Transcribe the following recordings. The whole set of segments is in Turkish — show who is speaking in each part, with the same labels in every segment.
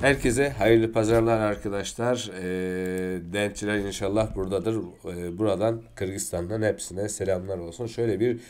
Speaker 1: Herkese hayırlı pazarlar arkadaşlar. E, inşallah buradadır. Ee, buradan Kırgızistan'dan hepsine selamlar olsun. Şöyle bir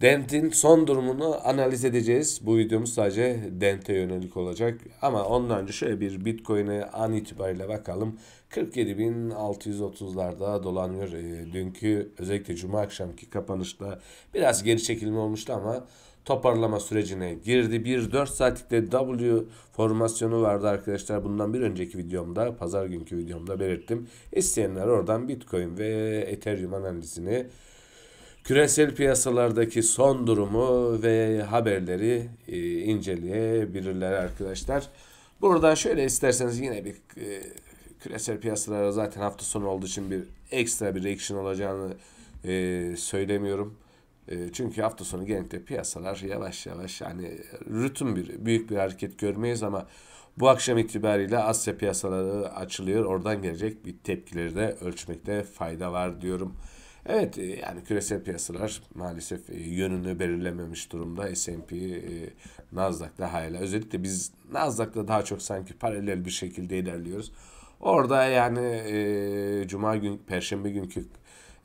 Speaker 1: Dent'in son durumunu analiz edeceğiz. Bu videomuz sadece Dent'e yönelik olacak. Ama ondan önce şöyle bir Bitcoin'e an itibariyle bakalım. 47.630'larda dolanıyor. Ee, dünkü özellikle Cuma akşamki kapanışta biraz geri çekilme olmuştu ama toparlama sürecine girdi. Bir 4 de W formasyonu vardı arkadaşlar. Bundan bir önceki videomda, pazar günkü videomda belirttim. İsteyenler oradan Bitcoin ve Ethereum analizini küresel piyasalardaki son durumu ve haberleri e, inceleyebilirler arkadaşlar. Burada şöyle isterseniz yine bir e, küresel piyasalara zaten hafta sonu olduğu için bir ekstra bir reaction olacağını e, söylemiyorum. Ee, çünkü hafta sonu genellikle piyasalar yavaş yavaş yani rutin bir büyük bir hareket görmeyiz ama bu akşam itibariyle Asya piyasaları açılıyor. Oradan gelecek bir tepkileri de ölçmekte fayda var diyorum. Evet e, yani küresel piyasalar maalesef e, yönünü belirlememiş durumda. S&P, e, Nasdaq'la hala özellikle biz Nasdaq'la daha çok sanki paralel bir şekilde ilerliyoruz. Orada yani e, cuma gün, perşembe günkü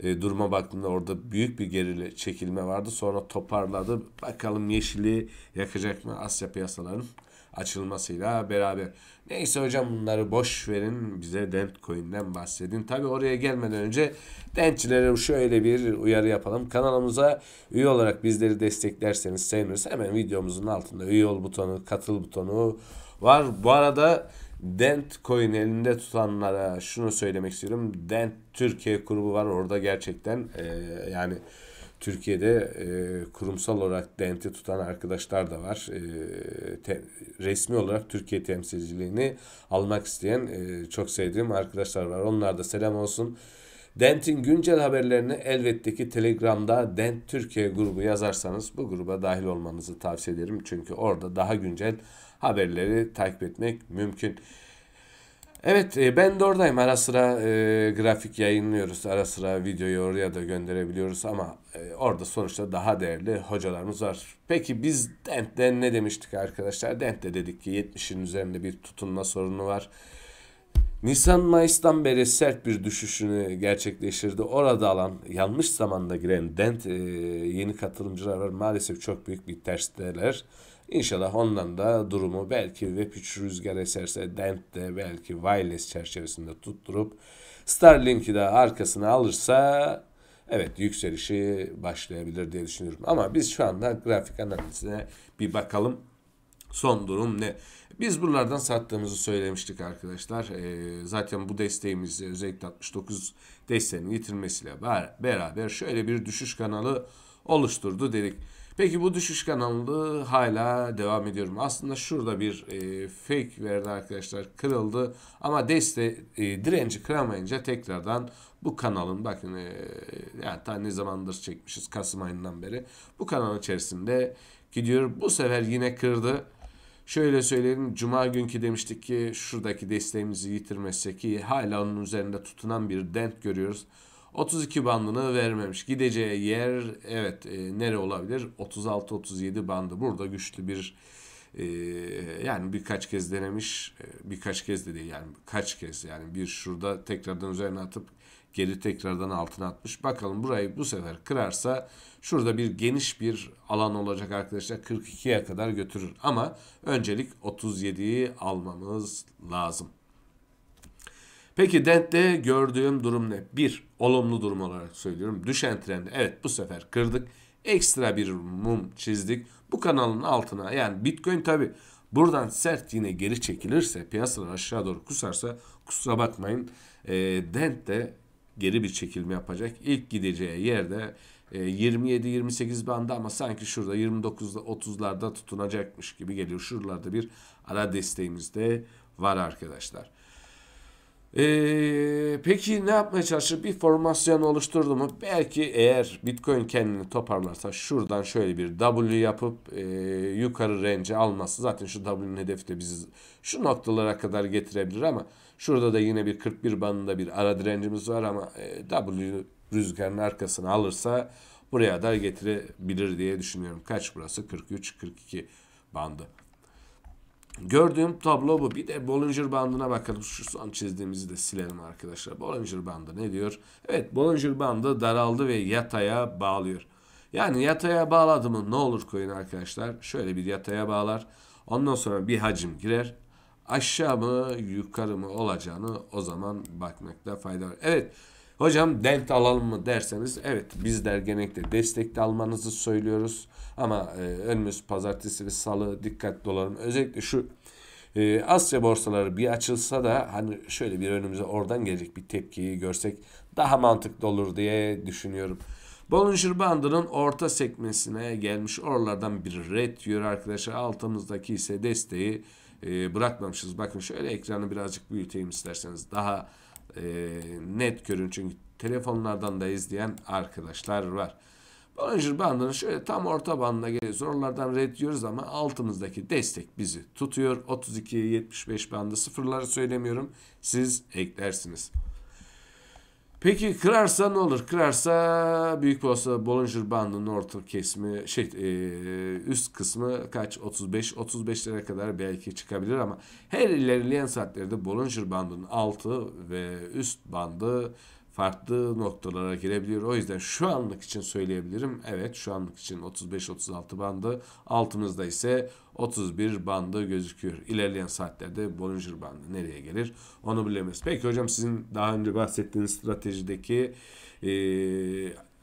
Speaker 1: e, duruma baktığımda orada büyük bir geri çekilme vardı. Sonra toparladı. Bakalım yeşili yakacak mı Asya piyasaların açılmasıyla beraber. Neyse hocam bunları boş verin. Bize Dent Coin'den bahsedin. Tabi oraya gelmeden önce Dentçilere şöyle bir uyarı yapalım. Kanalımıza üye olarak bizleri desteklerseniz seviniriz. Hemen videomuzun altında üye ol butonu, katıl butonu var. Bu arada Dent Coin elinde tutanlara şunu söylemek istiyorum. Dent Türkiye grubu var orada gerçekten e, yani Türkiye'de e, kurumsal olarak Dent'i tutan arkadaşlar da var. E, te, resmi olarak Türkiye temsilciliğini almak isteyen e, çok sevdiğim arkadaşlar var. Onlar da selam olsun. Dent'in güncel haberlerini elbette ki Telegram'da Dent Türkiye grubu yazarsanız bu gruba dahil olmanızı tavsiye ederim. Çünkü orada daha güncel haberleri takip etmek mümkün. Evet e, ben de oradayım ara sıra e, grafik yayınlıyoruz ara sıra videoyu oraya da gönderebiliyoruz ama e, orada sonuçta daha değerli hocalarımız var. Peki biz Dent'te ne demiştik arkadaşlar? Dent'te dedik ki 70'in üzerinde bir tutunma sorunu var. Nisan Mayıs'tan beri sert bir düşüşünü gerçekleştirdi. Orada alan yanlış zamanda giren Dent e, yeni katılımcılar var. Maalesef çok büyük bir tersteler. İnşallah ondan da durumu belki Web3 rüzgar eserse Dent de belki Wireless çerçevesinde tutturup Starlink'i de arkasına alırsa evet yükselişi başlayabilir diye düşünüyorum. Ama biz şu anda grafik analizine bir bakalım. Son durum ne? Biz buralardan sattığımızı söylemiştik arkadaşlar. Ee, zaten bu desteğimiz e, özellikle 69 desteğinin yitirmesiyle beraber şöyle bir düşüş kanalı oluşturdu dedik. Peki bu düşüş kanalı hala devam ediyorum. Aslında şurada bir e, fake verdi arkadaşlar kırıldı ama deste e, direnci kıramayınca tekrardan bu kanalın bakın e, yani ta ne zamandır çekmişiz Kasım ayından beri bu kanal içerisinde gidiyor. Bu sefer yine kırdı. Şöyle söyleyelim cuma günkü demiştik ki şuradaki desteğimizi yitirmezse ki hala onun üzerinde tutunan bir dent görüyoruz. 32 bandını vermemiş. Gideceği yer evet e, nere olabilir? 36-37 bandı. Burada güçlü bir e, yani birkaç kez denemiş. E, birkaç kez de değil yani kaç kez yani bir şurada tekrardan üzerine atıp geri tekrardan altına atmış. Bakalım burayı bu sefer kırarsa şurada bir geniş bir alan olacak arkadaşlar. 42'ye kadar götürür ama öncelik 37'yi almamız lazım. Peki Dent'te gördüğüm durum ne? Bir, olumlu durum olarak söylüyorum. Düşen trendi. Evet bu sefer kırdık. Ekstra bir mum çizdik. Bu kanalın altına yani Bitcoin tabi buradan sert yine geri çekilirse piyasalar aşağı doğru kusarsa kusura bakmayın. E, Dent de geri bir çekilme yapacak. İlk gideceği yerde 27-28 e, bandı ama sanki şurada 29'da 30'larda tutunacakmış gibi geliyor. Şuralarda bir ara desteğimiz de var arkadaşlar. Ee, peki ne yapmaya çalışır? Bir formasyon oluşturdu mu? Belki eğer Bitcoin kendini toparlarsa şuradan şöyle bir W yapıp e, yukarı range alması. Zaten şu W'nin hedefi de bizi şu noktalara kadar getirebilir ama şurada da yine bir 41 bandında bir ara direncimiz var ama e, W rüzgarın arkasını alırsa buraya da getirebilir diye düşünüyorum. Kaç burası? 43-42 bandı. Gördüğüm tablo bu. Bir de Bollinger Bandına bakalım. Şu son çizdiğimizi de silelim arkadaşlar. Bollinger Bandı ne diyor? Evet Bollinger Bandı daraldı ve yataya bağlıyor. Yani yataya bağladı mı ne olur koyun arkadaşlar. Şöyle bir yataya bağlar. Ondan sonra bir hacim girer. Aşağı mı yukarı mı olacağını o zaman bakmakta fayda var. Evet. Hocam dent alalım mı derseniz evet bizler genellikle destekte almanızı söylüyoruz. Ama e, önümüz pazartesi ve salı dikkatli olalım. Özellikle şu e, Asya borsaları bir açılsa da hani şöyle bir önümüze oradan gelecek bir tepkiyi görsek daha mantıklı olur diye düşünüyorum. Bollinger Bandının orta sekmesine gelmiş oralardan bir red yiyor arkadaşlar. Altımızdaki ise desteği e, bırakmamışız. Bakın şöyle ekranı birazcık büyüteyim isterseniz. Daha e, net görün çünkü telefonlardan da izleyen arkadaşlar var. Bollinger bandının şöyle tam orta bandına geliyoruz. Oralardan red diyoruz ama altımızdaki destek bizi tutuyor. 32 75 bandı sıfırları söylemiyorum. Siz eklersiniz. Peki kırarsa ne olur? Kırarsa büyük bir olsa Bollinger bandının orta kesimi şey e, üst kısmı kaç? 35 35 35'lere kadar belki çıkabilir ama her ilerleyen saatlerde Bollinger bandının altı ve üst bandı farklı noktalara girebilir. O yüzden şu anlık için söyleyebilirim. Evet şu anlık için 35-36 bandı. Altımızda ise 31 bandı gözüküyor. İlerleyen saatlerde Bollinger bandı nereye gelir onu bilemeyiz. Peki hocam sizin daha önce bahsettiğiniz stratejideki e,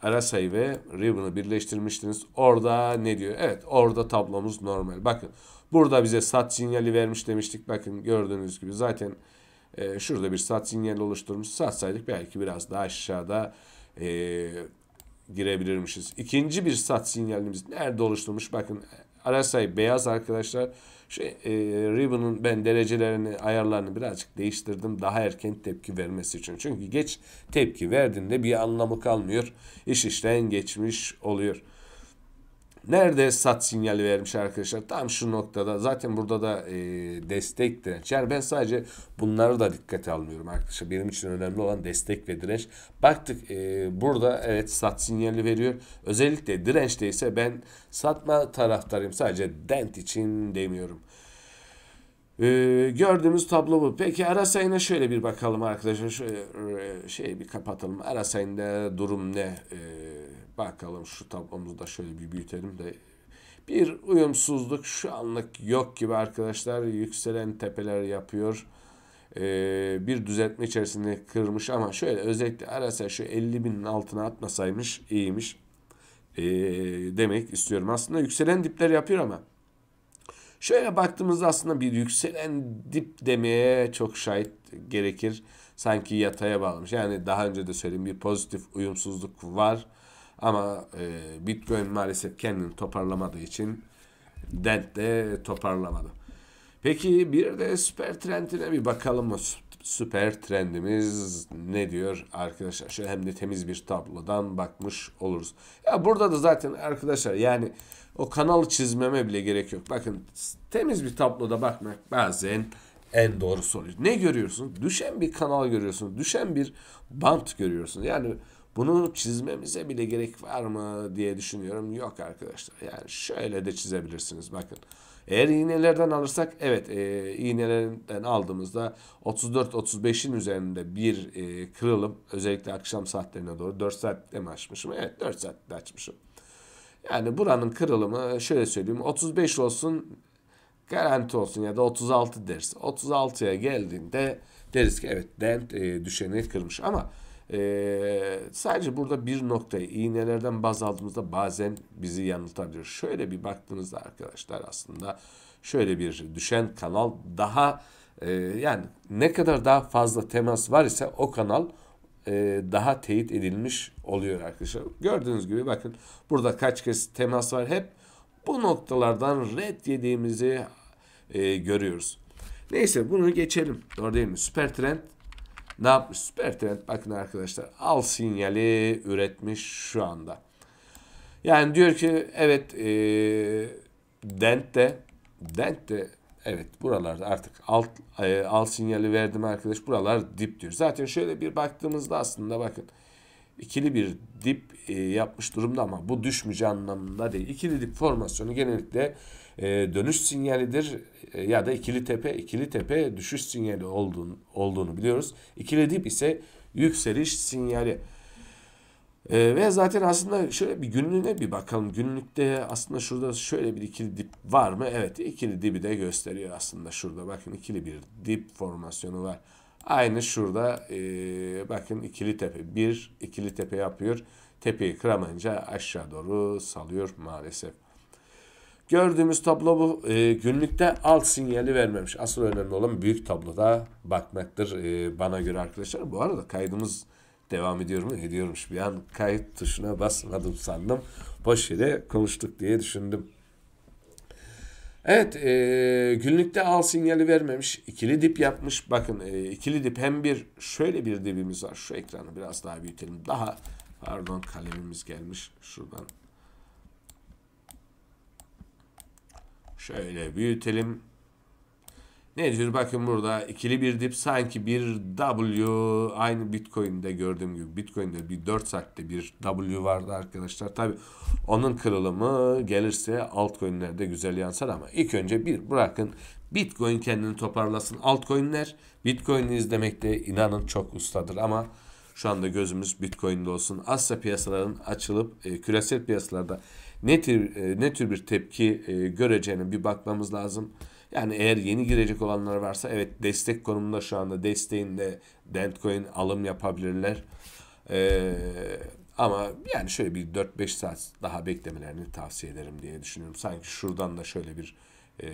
Speaker 1: Arasay ve Ribbon'ı birleştirmiştiniz. Orada ne diyor? Evet orada tablomuz normal. Bakın burada bize sat sinyali vermiş demiştik. Bakın gördüğünüz gibi zaten e, şurada bir sat sinyali oluşturmuş. Satsaydık belki biraz daha aşağıda e, girebilirmişiz. İkinci bir sat sinyalimiz nerede oluşturmuş? Bakın RSI beyaz arkadaşlar. Şu e, Ribbon'un ben derecelerini, ayarlarını birazcık değiştirdim. Daha erken tepki vermesi için. Çünkü geç tepki verdiğinde bir anlamı kalmıyor. İş işten geçmiş oluyor. Nerede sat sinyali vermiş arkadaşlar? Tam şu noktada. Zaten burada da e, destek direnç. Yani ben sadece bunları da dikkate almıyorum arkadaşlar. Benim için önemli olan destek ve direnç. Baktık e, burada evet sat sinyali veriyor. Özellikle dirençte ise ben satma taraftarıyım. Sadece dent için demiyorum. Ee, gördüğümüz tablo bu. Peki ara sayına şöyle bir bakalım arkadaşlar. Şöyle, e, şey bir kapatalım. Ara sayında durum ne? Ee, Bakalım şu tablomuzu da şöyle bir büyütelim de. Bir uyumsuzluk şu anlık yok gibi arkadaşlar. Yükselen tepeler yapıyor. Ee, bir düzeltme içerisinde kırmış ama şöyle özellikle arasa şu 50 binin altına atmasaymış iyiymiş. Ee, demek istiyorum. Aslında yükselen dipler yapıyor ama. Şöyle baktığımızda aslında bir yükselen dip demeye çok şahit gerekir. Sanki yataya bağlamış. Yani daha önce de söyleyeyim bir pozitif uyumsuzluk var. Ama e, Bitcoin maalesef kendini toparlamadığı için Dent de toparlamadı. Peki bir de süper trendine bir bakalım mı? Süper trendimiz ne diyor arkadaşlar? Şöyle hem de temiz bir tablodan bakmış oluruz. Ya burada da zaten arkadaşlar yani o kanalı çizmeme bile gerek yok. Bakın temiz bir tabloda bakmak bazen en doğru sonuç. Ne görüyorsun? Düşen bir kanal görüyorsun, Düşen bir bant görüyorsun. Yani bunu çizmemize bile gerek var mı diye düşünüyorum. Yok arkadaşlar. Yani şöyle de çizebilirsiniz. Bakın. Eğer iğnelerden alırsak evet e, iğnelerden aldığımızda 34-35'in üzerinde bir e, kırılım özellikle akşam saatlerine doğru 4 saatte mi açmışım? Evet 4 saatte açmışım. Yani buranın kırılımı şöyle söyleyeyim 35 olsun garanti olsun ya da 36 deriz. 36'ya geldiğinde deriz ki evet dent e, düşeni kırmış ama e, sadece burada bir noktayı iğnelerden baz aldığımızda bazen bizi yanıltabilir. Şöyle bir baktığınızda arkadaşlar aslında şöyle bir düşen kanal daha e, yani ne kadar daha fazla temas var ise o kanal e, daha teyit edilmiş oluyor arkadaşlar. Gördüğünüz gibi bakın burada kaç kez temas var hep bu noktalardan red yediğimizi e, görüyoruz. Neyse bunu geçelim. Doğru değil mi? Süper trend ne yapmış? Süper trend bakın arkadaşlar al sinyali üretmiş şu anda. Yani diyor ki evet e, dent de dent de evet buralarda artık alt e, al sinyali verdim arkadaş buralar dip diyor. Zaten şöyle bir baktığımızda aslında bakın ikili bir dip e, yapmış durumda ama bu düşmeyeceği anlamında değil. İkili dip formasyonu genellikle e, dönüş sinyalidir e, ya da ikili tepe ikili tepe düşüş sinyali olduğunu, olduğunu biliyoruz. İkili dip ise yükseliş sinyali. E, ve zaten aslında şöyle bir günlüğüne bir bakalım. Günlükte aslında şurada şöyle bir ikili dip var mı? Evet ikili dibi de gösteriyor aslında şurada. Bakın ikili bir dip formasyonu var. Aynı şurada e, bakın ikili tepe. Bir ikili tepe yapıyor. Tepeyi kıramayınca aşağı doğru salıyor maalesef. Gördüğümüz tablo bu. E, günlükte alt sinyali vermemiş. Asıl önemli olan büyük tabloda bakmaktır e, bana göre arkadaşlar. Bu arada kaydımız devam ediyor mu? Ediyormuş. Bir an kayıt tuşuna basmadım sandım. Boş yere konuştuk diye düşündüm. Evet e, günlükte al sinyali vermemiş. ikili dip yapmış. Bakın e, ikili dip hem bir şöyle bir dibimiz var. Şu ekranı biraz daha büyütelim. Daha pardon kalemimiz gelmiş. Şuradan şöyle büyütelim. Ne diyor? Bakın burada ikili bir dip sanki bir W aynı Bitcoin'de gördüğüm gibi Bitcoin'de bir 4 saatte bir W vardı arkadaşlar. Tabi onun kırılımı gelirse altcoin'lerde güzel yansar ama ilk önce bir bırakın Bitcoin kendini toparlasın. Altcoin'ler Bitcoin'i izlemekte inanın çok ustadır ama şu anda gözümüz Bitcoin'de olsun. Asya piyasaların açılıp e, küresel piyasalarda ne tür e, ne tür bir tepki e, göreceğine bir bakmamız lazım. Yani eğer yeni girecek olanlar varsa evet destek konumunda şu anda desteğinde Dentcoin alım yapabilirler. Ee, ama yani şöyle bir 4-5 saat daha beklemelerini tavsiye ederim diye düşünüyorum. Sanki şuradan da şöyle bir e,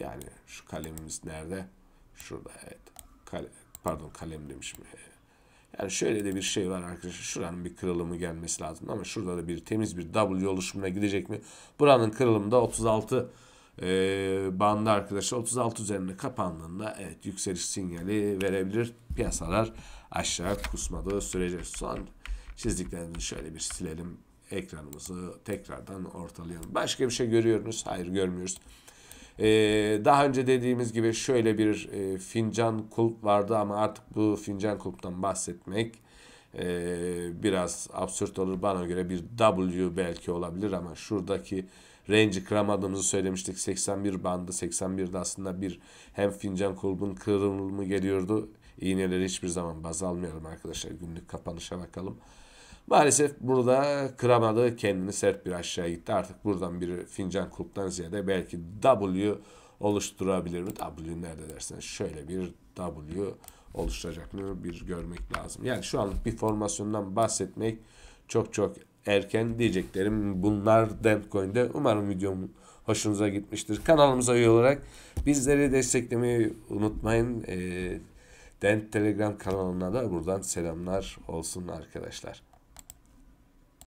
Speaker 1: yani şu kalemimiz nerede? Şurada evet. Kale, pardon kalem demişim. Yani şöyle de bir şey var arkadaşlar. Şuranın bir kırılımı gelmesi lazım ama şurada da bir temiz bir W oluşumuna gidecek mi? Buranın kırılımı da 36 e, bandı arkadaşlar 36 üzerinde kapandığında evet yükseliş sinyali verebilir. Piyasalar aşağı kusmadığı sürece son çizdiklerini şöyle bir silelim. Ekranımızı tekrardan ortalayalım. Başka bir şey görüyoruz. Hayır görmüyoruz. Ee, daha önce dediğimiz gibi şöyle bir e, fincan kulp vardı ama artık bu fincan kulptan bahsetmek e, biraz absürt olur. Bana göre bir W belki olabilir ama şuradaki range'i kıramadığımızı söylemiştik. 81 bandı. 81'de aslında bir hem fincan kulbun kırılımı geliyordu. İğneleri hiçbir zaman baz almayalım arkadaşlar. Günlük kapanışa bakalım. Maalesef burada kıramadı. Kendini sert bir aşağı gitti. Artık buradan bir fincan kulptan ziyade belki W oluşturabilir mi? W nerede derseniz şöyle bir W oluşturacak mı bir görmek lazım. Yani şu anlık bir formasyondan bahsetmek çok çok erken diyeceklerim bunlar Dentcoin'de. Umarım videom hoşunuza gitmiştir. Kanalımıza üye olarak bizleri desteklemeyi unutmayın. E, ee, Dent Telegram kanalına da buradan selamlar olsun arkadaşlar.